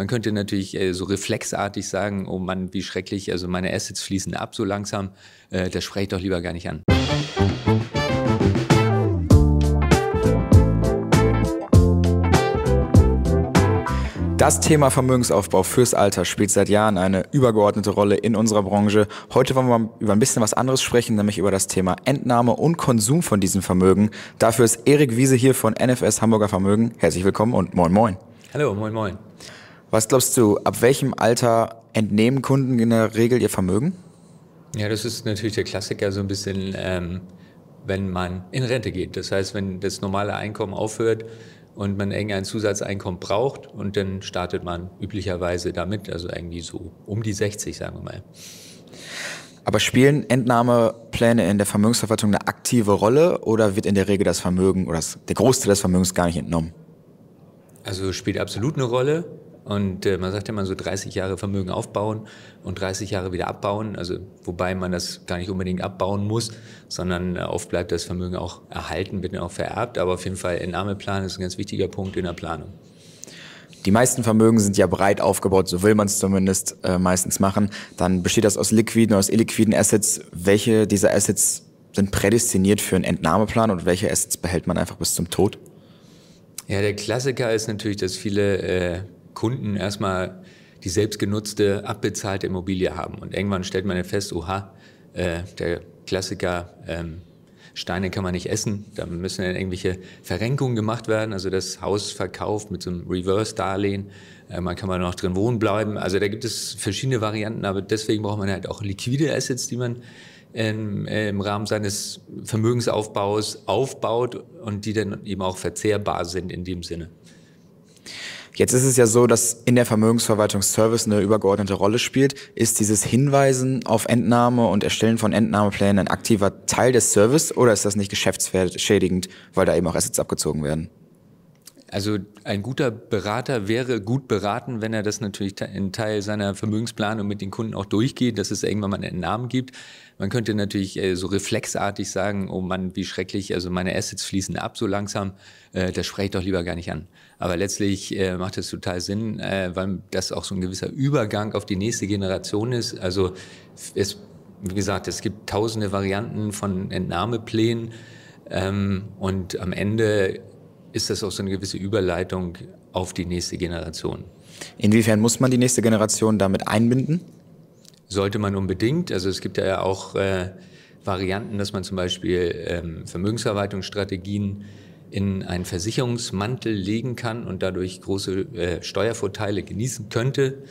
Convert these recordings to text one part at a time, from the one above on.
Man könnte natürlich äh, so reflexartig sagen, oh Mann, wie schrecklich, also meine Assets fließen ab so langsam, äh, das spreche ich doch lieber gar nicht an. Das Thema Vermögensaufbau fürs Alter spielt seit Jahren eine übergeordnete Rolle in unserer Branche. Heute wollen wir über ein bisschen was anderes sprechen, nämlich über das Thema Entnahme und Konsum von diesem Vermögen. Dafür ist Erik Wiese hier von NFS Hamburger Vermögen. Herzlich willkommen und moin moin. Hallo, moin moin. Was glaubst du, ab welchem Alter entnehmen Kunden in der Regel ihr Vermögen? Ja, das ist natürlich der Klassiker, so ein bisschen, ähm, wenn man in Rente geht. Das heißt, wenn das normale Einkommen aufhört und man irgendein Zusatzeinkommen braucht und dann startet man üblicherweise damit, also irgendwie so um die 60, sagen wir mal. Aber spielen Entnahmepläne in der Vermögensverwaltung eine aktive Rolle oder wird in der Regel das Vermögen oder das, der Großteil des Vermögens gar nicht entnommen? Also spielt absolut eine Rolle. Und äh, man sagt ja immer so 30 Jahre Vermögen aufbauen und 30 Jahre wieder abbauen. Also wobei man das gar nicht unbedingt abbauen muss, sondern äh, oft bleibt das Vermögen auch erhalten, wird dann auch vererbt. Aber auf jeden Fall Entnahmeplan ist ein ganz wichtiger Punkt in der Planung. Die meisten Vermögen sind ja breit aufgebaut, so will man es zumindest äh, meistens machen. Dann besteht das aus liquiden oder aus illiquiden Assets. Welche dieser Assets sind prädestiniert für einen Entnahmeplan und welche Assets behält man einfach bis zum Tod? Ja, der Klassiker ist natürlich, dass viele äh, Kunden erstmal die selbstgenutzte, abbezahlte Immobilie haben. Und irgendwann stellt man ja fest, oha, äh, der Klassiker, ähm, Steine kann man nicht essen, da müssen dann irgendwelche Verrenkungen gemacht werden, also das Haus verkauft mit so einem Reverse-Darlehen, äh, man kann mal noch drin wohnen bleiben, also da gibt es verschiedene Varianten, aber deswegen braucht man halt auch liquide Assets, die man ähm, äh, im Rahmen seines Vermögensaufbaus aufbaut und die dann eben auch verzehrbar sind in dem Sinne. Jetzt ist es ja so, dass in der Vermögensverwaltung Service eine übergeordnete Rolle spielt. Ist dieses Hinweisen auf Entnahme und Erstellen von Entnahmeplänen ein aktiver Teil des Service oder ist das nicht geschäftsschädigend, weil da eben auch Assets abgezogen werden? Also ein guter Berater wäre gut beraten, wenn er das natürlich in Teil seiner Vermögensplanung mit den Kunden auch durchgeht, dass es irgendwann mal einen Namen gibt. Man könnte natürlich äh, so reflexartig sagen, oh Mann, wie schrecklich, also meine Assets fließen ab so langsam, äh, das spreche ich doch lieber gar nicht an. Aber letztlich äh, macht das total Sinn, weil das auch so ein gewisser Übergang auf die nächste Generation ist. Also es, wie gesagt, es gibt tausende Varianten von Entnahmeplänen. Ähm, und am Ende ist das auch so eine gewisse Überleitung auf die nächste Generation. Inwiefern muss man die nächste Generation damit einbinden? Sollte man unbedingt. Also es gibt ja auch äh, Varianten, dass man zum Beispiel ähm, Vermögensverwaltungsstrategien in einen Versicherungsmantel legen kann und dadurch große äh, Steuervorteile genießen könnte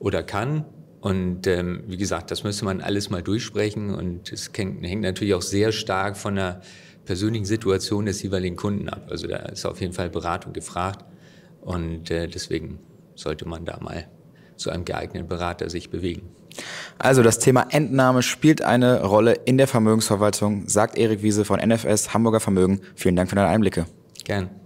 oder kann. Und ähm, wie gesagt, das müsste man alles mal durchsprechen und es hängt natürlich auch sehr stark von der persönlichen Situation des jeweiligen Kunden ab. Also da ist auf jeden Fall Beratung gefragt und äh, deswegen sollte man da mal zu einem geeigneten Berater sich bewegen. Also das Thema Entnahme spielt eine Rolle in der Vermögensverwaltung, sagt Erik Wiese von NFS Hamburger Vermögen. Vielen Dank für deine Einblicke. Gerne.